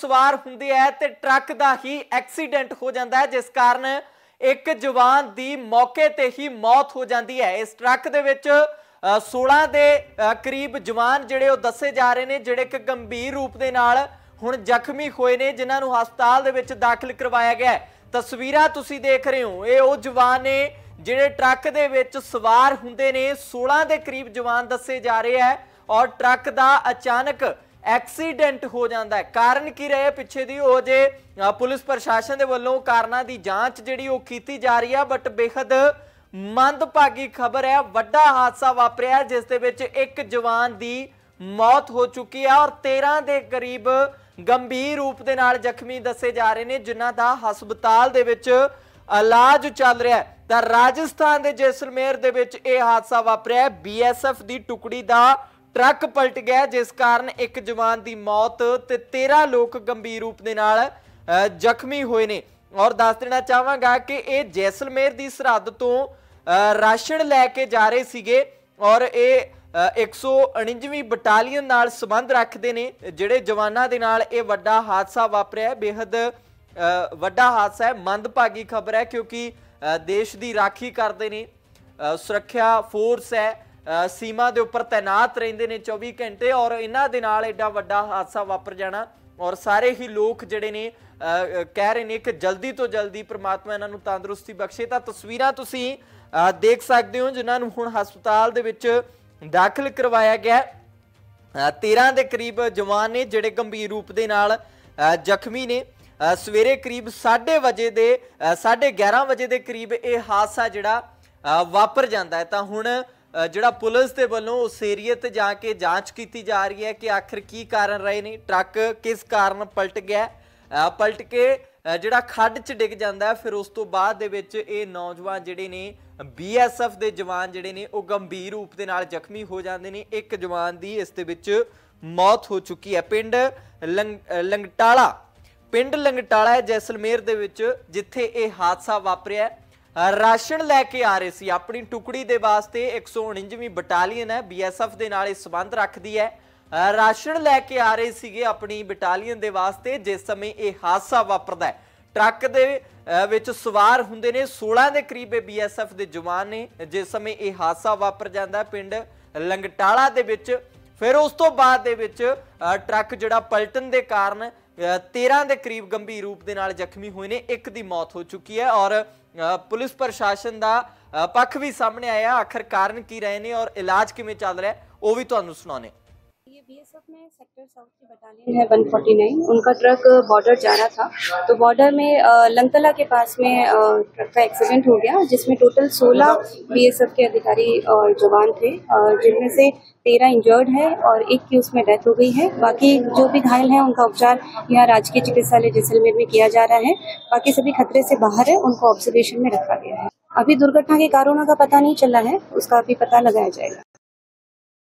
ਸਵਾਰ ਹੁੰਦੇ ਹੈ ਤੇ ਟਰੱਕ ਦਾ ਹੀ ਐਕਸੀਡੈਂਟ ਹੋ ਜਾਂਦਾ ਹੈ ਜਿਸ ਕਾਰਨ ਇੱਕ ਜਵਾਨ ਦੀ ਮੌਕੇ ਤੇ ਹੀ ਮੌਤ ਹੋ ਜਾਂਦੀ ਹੈ ਇਸ ਟਰੱਕ ਦੇ ਵਿੱਚ 16 ਦੇ ਕਰੀਬ ਜਵਾਨ ਜਿਹੜੇ ਉਹ ਦੱਸੇ ਜਾ ਰਹੇ ਨੇ ਜਿਹੜੇ ਕਿ ਗੰਭੀਰ ਰੂਪ ਦੇ ਨਾਲ ਹੁਣ ਜ਼ਖਮੀ ਹੋਏ ਨੇ ਜਿਨ੍ਹਾਂ ਨੂੰ ਹਸਪਤਾਲ ਦੇ ਵਿੱਚ ਦਾਖਲ ਕਰਵਾਇਆ ਗਿਆ ਤਸਵੀਰਾਂ ਤੁਸੀਂ ਦੇਖ ਰਹੇ ਹੋ ਇਹ ਉਹ ਜਵਾਨ ਨੇ ਜਿਹੜੇ ਟਰੱਕ ਦੇ ਵਿੱਚ ਸਵਾਰ ਹੁੰਦੇ ਨੇ 16 ਦੇ ਕਰੀਬ ਜਵਾਨ ਦੱਸੇ ਜਾ ਰਹੇ ਹੈ ਔਰ ਟਰੱਕ ਦਾ ਅਚਾਨਕ ਐਕਸੀਡੈਂਟ ਹੋ ਜਾਂਦਾ ਹੈ ਕਾਰਨ ਕੀ ਰਹੇ ਪਿੱਛੇ ਦੀ ਉਹ ਜੇ ਪੁਲਿਸ ਪ੍ਰਸ਼ਾਸਨ ਦੇ ਵੱਲੋਂ ਕਾਰਨਾਂ ਦੀ ਜਾਂਚ ਜਿਹੜੀ ਉਹ ਕੀਤੀ ਜਾ ਰਹੀ ਆ ਬਟ ਬੇਖਦ ਮੰਦਭਾਗੀ ਖਬਰ ਹੈ ਵੱਡਾ ਹਾਦਸਾ ਵਾਪਰਿਆ ਜਿਸ ਦੇ ਵਿੱਚ ਇੱਕ ਜਵਾਨ ਦੀ ਮੌਤ ਹੋ ਚੁੱਕੀ ਹੈ ਔਰ 13 ਦੇ ਕਰੀਬ ਗੰਭੀਰ ਰੂਪ ਦੇ ਨਾਲ ਜ਼ਖਮੀ ਦੱਸੇ ਜਾ ਰਹੇ ਨੇ ਜਿਨ੍ਹਾਂ ਦਾ ਹਸਪਤਾਲ ਦੇ ਵਿੱਚ ਇਲਾਜ ਚੱਲ ਰਿਹਾ ਹੈ ਤਾਂ ਰਾਜਸਥਾਨ ਦੇ ਜੈਸਲਮੇਰ ਦੇ ਵਿੱਚ ਇਹ ਹਾਦਸਾ ਵਾਪਰਿਆ ਹੈ ਬੀਐਸਐਫ ਦੀ ਟੁਕੜੀ ਦਾ ਟਰੱਕ ਪਲਟ ਗਿਆ ਜਿਸ ਕਾਰਨ ਇੱਕ ਜਵਾਨ ਦੀ ਮੌਤ ਤੇ 13 ਲੋਕ ਗੰਭੀਰ ਰੂਪ ਦੇ ਨਾਲ ਜ਼ਖਮੀ ਹੋਏ ਨੇ ਔਰ ਦੱਸ ਦੇਣਾ ਚਾਹਾਂਗਾ ਕਿ ਇਹ ਜੈਸਲਮੇਰ ਦੀ ਸਰਹੱਦ ਤੋਂ ਰਾਸ਼ਨ ਲੈ ਕੇ ਜਾ ਰਹੇ ਸੀਗੇ ਔਰ ਇਹ 149ਵੀਂ ਬਟਾਲੀਅਨ ਨਾਲ ਸੰਬੰਧ ਰੱਖਦੇ ਨੇ ਜਿਹੜੇ ਜਵਾਨਾਂ ਦੇ ਨਾਲ ਇਹ ਵੱਡਾ ਹਾਦਸਾ ਵਾਪਰਿਆ ਹੈ ਬੇहद ਵੱਡਾ ਹਾਦਸਾ ਹੈ ਮੰਦਭਾਗੀ ਖਬਰ ਹੈ ਕਿਉਂਕਿ ਦੇਸ਼ ਦੀ ਰਾਖੀ ਕਰਦੇ ਨੇ ਸੁਰੱਖਿਆ ਫੋਰਸ ਹੈ ਸੀਮਾ ਦੇ ਉੱਪਰ ਤਾਇਨਾਤ ਰਹਿੰਦੇ ਨੇ 24 ਘੰਟੇ ਔਰ ਇਹਨਾਂ ਦੇ ਨਾਲ ਐਡਾ ਵੱਡਾ ਹਾਦਸਾ ਵਾਪਰ ਜਾਣਾ ਔਰ ਸਾਰੇ ਹੀ ਲੋਕ ਜਿਹੜੇ ਨੇ ਕਹਿ ਰਹੇ ਨੇ ਕਿ ਜਲਦੀ ਤੋਂ ਜਲਦੀ ਪ੍ਰਮਾਤਮਾ ਇਹਨਾਂ ਨੂੰ ਤੰਦਰੁਸਤੀ ਬਖਸ਼ੇ ਤਾਂ ਤਸਵੀਰਾਂ ਤੁਸੀਂ ਦੇਖ ਸਕਦੇ ਹੋ ਜਿਨ੍ਹਾਂ ਨੂੰ ਹੁਣ ਹਸਪਤਾਲ ਦੇ ਵਿੱਚ ਦਾਖਲ ਕਰਵਾਇਆ ਗਿਆ 13 ਦੇ ਕਰੀਬ ਜਵਾਨ ਨੇ ਜਿਹੜੇ ਗੰਭੀਰ ਰੂਪ ਦੇ ਨਾਲ ਜ਼ਖਮੀ ਨੇ ਸਵੇਰੇ ਕਰੀਬ 11:30 ਵਜੇ ਦੇ 11:30 ਵਜੇ ਦੇ ਕਰੀਬ ਇਹ ਹਾਦਸਾ ਜਿਹੜਾ ਵਾਪਰ ਜਾਂਦਾ ਹੈ ਤਾਂ ਹੁਣ ਜਿਹੜਾ ਪੁਲਿਸ ਦੇ ਵੱਲੋਂ ਉਸ ਏਰੀਏ ਤੇ ਜਾ ਕੇ ਜਾਂਚ ਕੀਤੀ ਜਾ ਰਹੀ ਹੈ ਕਿ ਆਖਰ ਕੀ ਕਾਰਨ ਰਹੇ ਨੇ ਟਰੱਕ ਕਿਸ ਕਾਰਨ ਪਲਟ ਗਿਆ ਪਲਟ ਕੇ ਜਿਹੜਾ ਖੱਡ 'ਚ ਡਿੱਗ ਜਾਂਦਾ ਫਿਰ ਉਸ ਤੋਂ ਬਾਅਦ ਦੇ ਵਿੱਚ ਇਹ ਨੌਜਵਾਨ ਜਿਹੜੇ ਨੇ ਬੀਐਸਐਫ ਦੇ ਜਵਾਨ ਜਿਹੜੇ ਨੇ ਉਹ ਗੰਭੀਰ ਰੂਪ ਦੇ ਨਾਲ ਜ਼ਖਮੀ ਹੋ ਜਾਂਦੇ ਨੇ ਇੱਕ ਜਵਾਨ ਦੀ ਇਸ ਦੇ ਵਿੱਚ ਮੌਤ ਹੋ ਚੁੱਕੀ ਹੈ ਪਿੰਡ ਲੰਗਟਾਲਾ ਪਿੰਡ ਲੰਗਟਾਲਾ ਜੈਸਲਮੇਰ ਦੇ ਵਿੱਚ ਜਿੱਥੇ ਇਹ ਹਾਦਸਾ ਵਾਪਰਿਆ ਰਾਸ਼ਨ ਲੈ ਕੇ ਆ ਰਹੇ ਸੀ ਆਪਣੀ ਟੁਕੜੀ ਦੇ ਵਾਸਤੇ 149ਵੀਂ ਬਟਾਲੀਅਨ ਹੈ ਬੀਐਸਐਫ ਦੇ ਨਾਲ ਇਹ ਸਬੰਧ ਰੱਖਦੀ ਹੈ ਰਾਸ਼ਨ ਲੈ ਕੇ ਆ ਰਹੇ ਸੀਗੇ ਆਪਣੀ ਬਟਾਲੀਅਨ ਦੇ ਵਾਸਤੇ ਜਿਸ ਸਮੇਂ ਇਹ ਹਾਦਸਾ ਵਾਪਰਦਾ ਹੈ ਟਰੱਕ ਦੇ ਵਿੱਚ ਸਵਾਰ ਹੁੰਦੇ ਨੇ 16 ਦੇ ਕਰੀਬ ਬੀਐਸਐਫ ਦੇ ਜਵਾਨ ਨੇ ਜਿਸ ਸਮੇਂ ਇਹ ਹਾਦਸਾ ਵਾਪਰ ਜਾਂਦਾ ਪਿੰਡ ਲੰਗਟਾਲਾ ਦੇ ਵਿੱਚ ਫਿਰ ਉਸ ਤੋਂ ਬਾਅਦ ਦੇ ਵਿੱਚ ਟਰੱਕ ਜਿਹੜਾ ਪਲਟਣ ਦੇ ਕਾਰਨ 13 ਦੇ ਕਰੀਬ ਗੰਭੀਰ ਰੂਪ ਦੇ ਨਾਲ ਜ਼ਖਮੀ ਹੋਏ ਨੇ ਇੱਕ ਦੀ ਮੌਤ ਹੋ ਚੁੱਕੀ ਹੈ ਔਰ ਪੁਲਿਸ ਪ੍ਰਸ਼ਾਸਨ ਦਾ ਪੱਖ ਵੀ ਸਾਹਮਣੇ ਆਇਆ ਆਖਰ ਕਾਰਨ ਕੀ ਰਹੇ ਨੇ ਔਰ ਇਲਾਜ ਕਿਵੇਂ ਚੱਲ ਰਿਹਾ ਉਹ ਵੀ ਤੁਹਾਨੂੰ ਸੁਣਾਉਣੇ ये बीएसएफ में सेक्टर साउथ की बटालियन है 149 उनका ट्रक बॉर्डर uh, जा रहा था तो बॉर्डर में लंगतला uh, के पास में ट्रक uh, का एक्सीडेंट हो गया जिसमें टोटल 16 बीएसएफ के अधिकारी और जवान थे और जिनमें से तेरह इंजर्ड है और एक की उसमें डेथ हो गई है बाकी जो भी घायल हैं उनका उपचार यहाँ राजकीय चिकित्सालय जैसलमेर में किया जा रहा है बाकी सभी खतरे से बाहर है उनको ऑब्जर्वेशन में रखा गया है अभी दुर्घटना के कारणों का पता नहीं चला है उसका अभी पता लगाया जाएगा